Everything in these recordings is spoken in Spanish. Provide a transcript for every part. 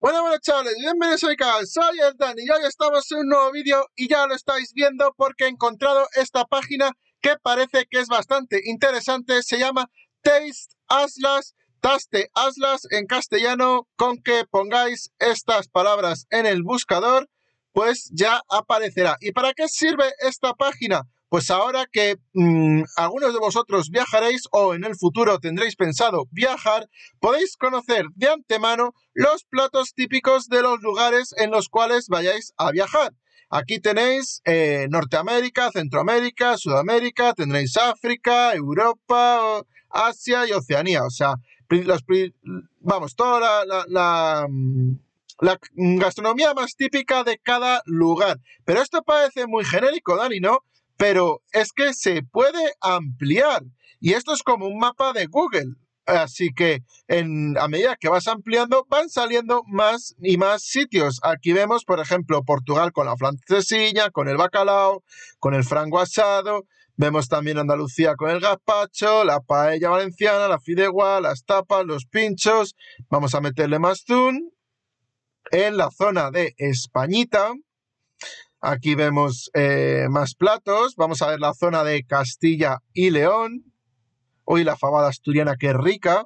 Bueno, bueno chavales, bienvenidos a mi canal, soy el Dan y hoy estamos en un nuevo vídeo y ya lo estáis viendo porque he encontrado esta página que parece que es bastante interesante, se llama Taste Aslas, Taste Aslas en castellano, con que pongáis estas palabras en el buscador, pues ya aparecerá. ¿Y para qué sirve esta página? Pues ahora que mm, algunos de vosotros viajaréis o en el futuro tendréis pensado viajar, podéis conocer de antemano los platos típicos de los lugares en los cuales vayáis a viajar. Aquí tenéis eh, Norteamérica, Centroamérica, Sudamérica, tendréis África, Europa, Asia y Oceanía. O sea, vamos, toda la, mm, la gastronomía más típica de cada lugar. Pero esto parece muy genérico, Dani, ¿no? pero es que se puede ampliar y esto es como un mapa de Google. Así que en, a medida que vas ampliando, van saliendo más y más sitios. Aquí vemos, por ejemplo, Portugal con la francesilla, con el bacalao, con el frango asado. Vemos también Andalucía con el gazpacho, la paella valenciana, la fideuá, las tapas, los pinchos. Vamos a meterle más zoom en la zona de Españita. Aquí vemos eh, más platos. Vamos a ver la zona de Castilla y León. Hoy la fabada asturiana que es rica.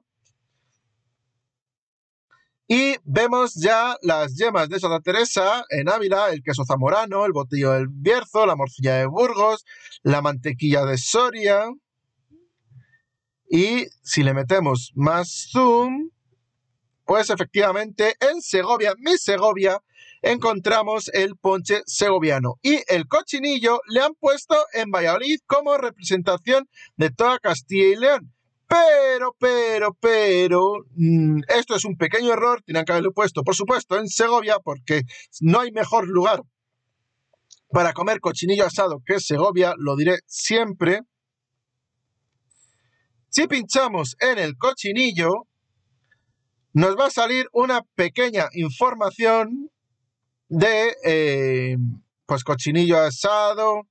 Y vemos ya las yemas de Santa Teresa en Ávila, el queso zamorano, el botillo del Bierzo, la morcilla de Burgos, la mantequilla de Soria. Y si le metemos más zoom, pues efectivamente en Segovia, mi Segovia, encontramos el ponche segoviano. Y el cochinillo le han puesto en Valladolid como representación de toda Castilla y León. Pero, pero, pero, mm, esto es un pequeño error, tienen que haberlo puesto, por supuesto, en Segovia, porque no hay mejor lugar para comer cochinillo asado que Segovia, lo diré siempre. Si pinchamos en el cochinillo, nos va a salir una pequeña información de eh, pues cochinillo asado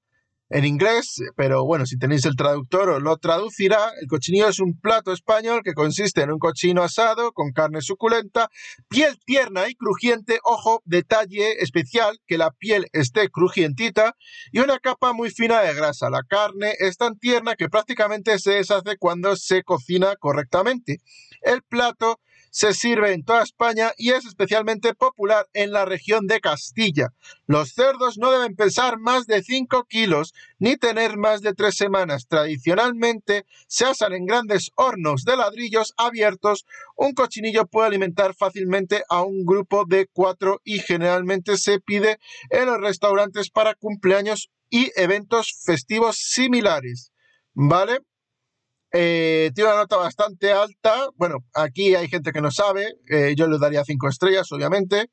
en inglés, pero bueno, si tenéis el traductor os lo traducirá. El cochinillo es un plato español que consiste en un cochino asado con carne suculenta, piel tierna y crujiente, ojo, detalle especial, que la piel esté crujientita y una capa muy fina de grasa. La carne es tan tierna que prácticamente se deshace cuando se cocina correctamente. El plato se sirve en toda España y es especialmente popular en la región de Castilla. Los cerdos no deben pesar más de 5 kilos ni tener más de 3 semanas. Tradicionalmente se asan en grandes hornos de ladrillos abiertos. Un cochinillo puede alimentar fácilmente a un grupo de 4 y generalmente se pide en los restaurantes para cumpleaños y eventos festivos similares. ¿Vale? Eh, tiene una nota bastante alta. Bueno, aquí hay gente que no sabe. Eh, yo le daría cinco estrellas, obviamente.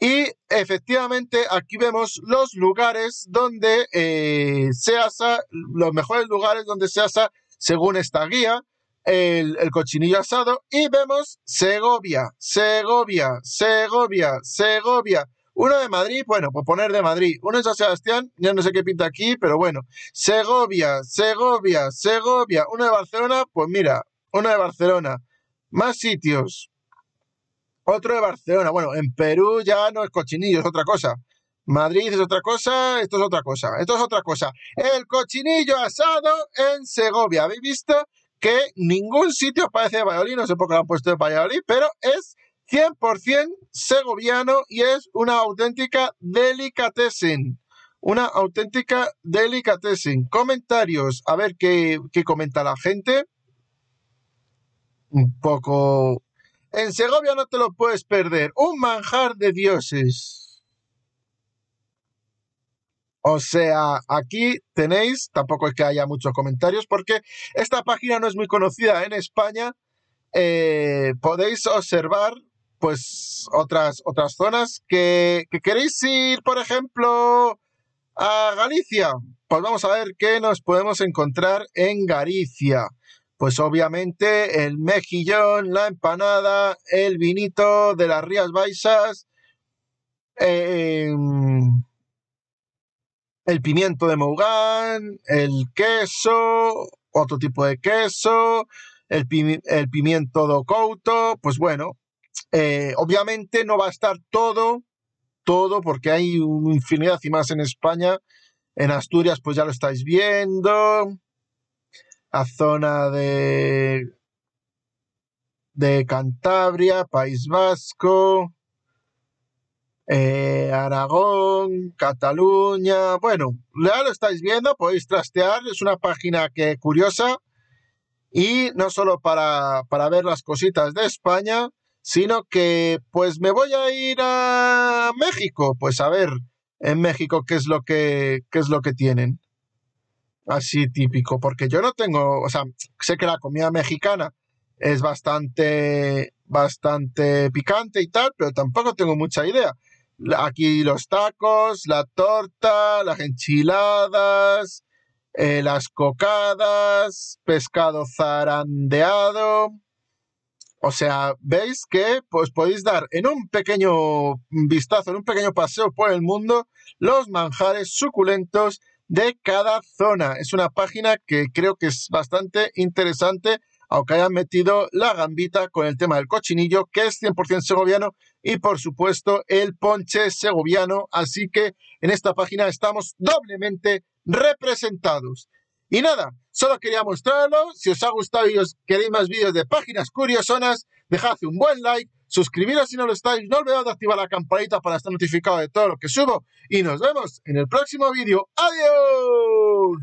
Y efectivamente aquí vemos los lugares donde eh, se asa, los mejores lugares donde se asa, según esta guía, el, el, cochinillo asado. Y vemos Segovia, Segovia, Segovia, Segovia. Uno de Madrid, bueno, pues poner de Madrid. Uno de San Sebastián, ya no sé qué pinta aquí, pero bueno. Segovia, Segovia, Segovia. Uno de Barcelona, pues mira, uno de Barcelona. Más sitios. Otro de Barcelona. Bueno, en Perú ya no es cochinillo, es otra cosa. Madrid es otra cosa, esto es otra cosa, esto es otra cosa. El cochinillo asado en Segovia. ¿Habéis visto que ningún sitio parece de Valladolid? No sé por qué lo han puesto de Valladolid, pero es 100% segoviano y es una auténtica delicatessen. Una auténtica delicatessen. Comentarios. A ver qué, comenta la gente. Un poco. En Segovia no te lo puedes perder. Un manjar de dioses. O sea, aquí tenéis, tampoco es que haya muchos comentarios, porque esta página no es muy conocida en España, eh, podéis observar pues otras, otras zonas que, queréis ir, por ejemplo, a Galicia. Pues vamos a ver qué nos podemos encontrar en Galicia. Pues obviamente el mejillón, la empanada, el vinito de las Rías Baixas, eh, el pimiento de Mougan, el queso, otro tipo de queso, el, pimiento de Couto. Pues bueno, eh, obviamente no va a estar todo, todo, porque hay infinidad y más en España. En Asturias, pues ya lo estáis viendo. A zona de, de Cantabria, País Vasco, eh, Aragón, Cataluña. Bueno, ya lo estáis viendo, podéis trastear. Es una página que curiosa. Y no solo para ver las cositas de España, sino que pues me voy a ir a México, pues a ver en México qué es lo que, qué es lo que tienen. Así típico, porque yo no tengo, o sea, sé que la comida mexicana es bastante, bastante picante y tal, pero tampoco tengo mucha idea. Aquí los tacos, la torta, las enchiladas, eh, las cocadas, pescado zarandeado, o sea, veis que pues, podéis dar en un pequeño vistazo, en un pequeño paseo por el mundo, los manjares suculentos de cada zona. Es una página que creo que es bastante interesante, aunque hayan metido la gambita con el tema del cochinillo, que es 100% segoviano, y por supuesto el ponche segoviano. Así que en esta página estamos doblemente representados. Y nada, solo quería mostrarlo. Si os ha gustado y os queréis más vídeos de páginas curiosonas, dejad un buen like, suscribiros si no lo estáis, no olvidéis de activar la campanita para estar notificado de todo lo que subo. Y nos vemos en el próximo vídeo. ¡Adiós!